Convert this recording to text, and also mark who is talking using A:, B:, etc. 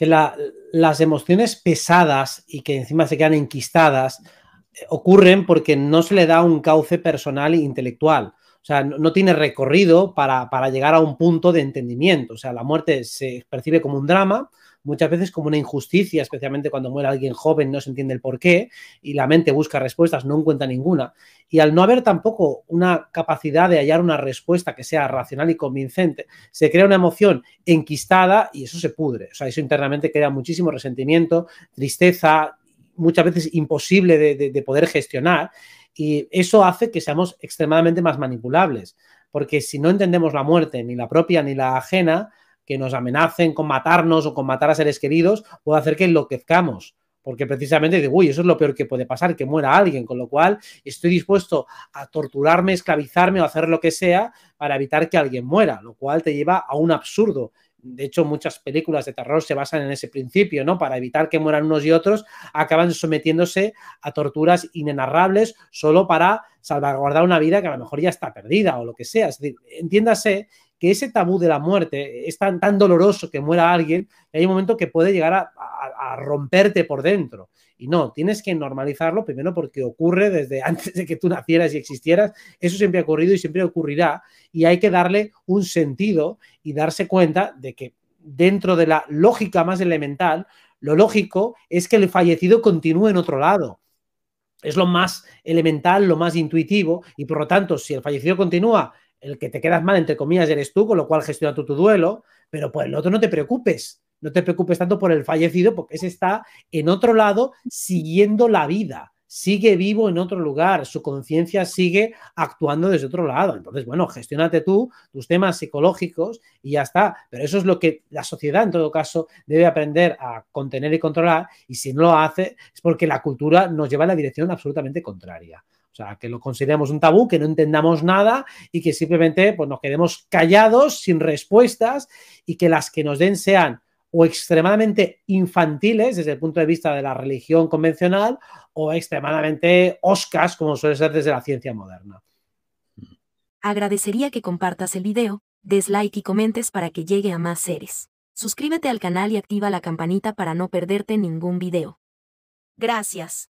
A: que las emociones pesadas y que encima se quedan enquistadas eh, ocurren porque no se le da un cauce personal e intelectual. O sea, no, tiene recorrido para, para, llegar a un punto de entendimiento. O sea, la muerte se percibe como un drama, muchas veces como una injusticia, especialmente cuando muere alguien joven, no se entiende el por qué y la mente busca respuestas, no encuentra ninguna. Y al no haber tampoco una capacidad de hallar una respuesta que sea racional y convincente, se crea una emoción enquistada y eso se pudre. O sea, eso internamente crea muchísimo resentimiento, tristeza, muchas veces imposible de, de poder gestionar. Y eso hace que seamos extremadamente más manipulables, porque si no entendemos la muerte, ni la propia ni la ajena, que nos amenacen con matarnos o con matar a seres queridos, puede hacer que enloquezcamos. Porque precisamente de uy, eso es lo peor que puede pasar, que muera alguien, con lo cual estoy dispuesto a torturarme, esclavizarme o hacer lo que sea para evitar que alguien muera, lo cual te lleva a un absurdo de hecho muchas películas de terror se basan en ese principio, ¿no? Para evitar que mueran unos y otros, acaban sometiéndose a torturas inenarrables solo para salvaguardar una vida que a lo mejor ya está perdida o lo que sea. Es decir, entiéndase que ese tabú de la muerte es tan, doloroso que muera alguien, hay un momento que puede llegar a, a, romperte por dentro. Y no, tienes que normalizarlo primero porque ocurre desde antes de que tú nacieras y existieras, eso siempre ha ocurrido y siempre ocurrirá, y hay que darle un sentido y darse cuenta de que dentro de la lógica más elemental, lo lógico es que el fallecido continúe en otro lado. Es lo más elemental, lo más intuitivo, y por lo tanto, si el fallecido continúa el que te quedas mal, entre comillas, eres tú, con lo cual gestiona tu duelo, pero pues el otro no te preocupes. No te preocupes tanto por el fallecido, porque ese está en otro lado siguiendo la vida, sigue vivo en otro lugar, su conciencia sigue actuando desde otro lado. Entonces, bueno, gestionate tú tus temas psicológicos y ya está. Pero eso es lo que la sociedad, en todo caso, debe aprender a contener y controlar, y si no lo hace, es porque la cultura nos lleva en la dirección absolutamente contraria. O sea, que lo consideremos un tabú, que no entendamos nada y que simplemente pues, nos quedemos callados, sin respuestas y que las que nos den sean o extremadamente infantiles desde el punto de vista de la religión convencional o extremadamente oscas como suele ser desde la ciencia moderna. Agradecería que compartas el video, des like y comentes para que llegue a más seres. Suscríbete al canal y activa la campanita para no perderte ningún video. Gracias.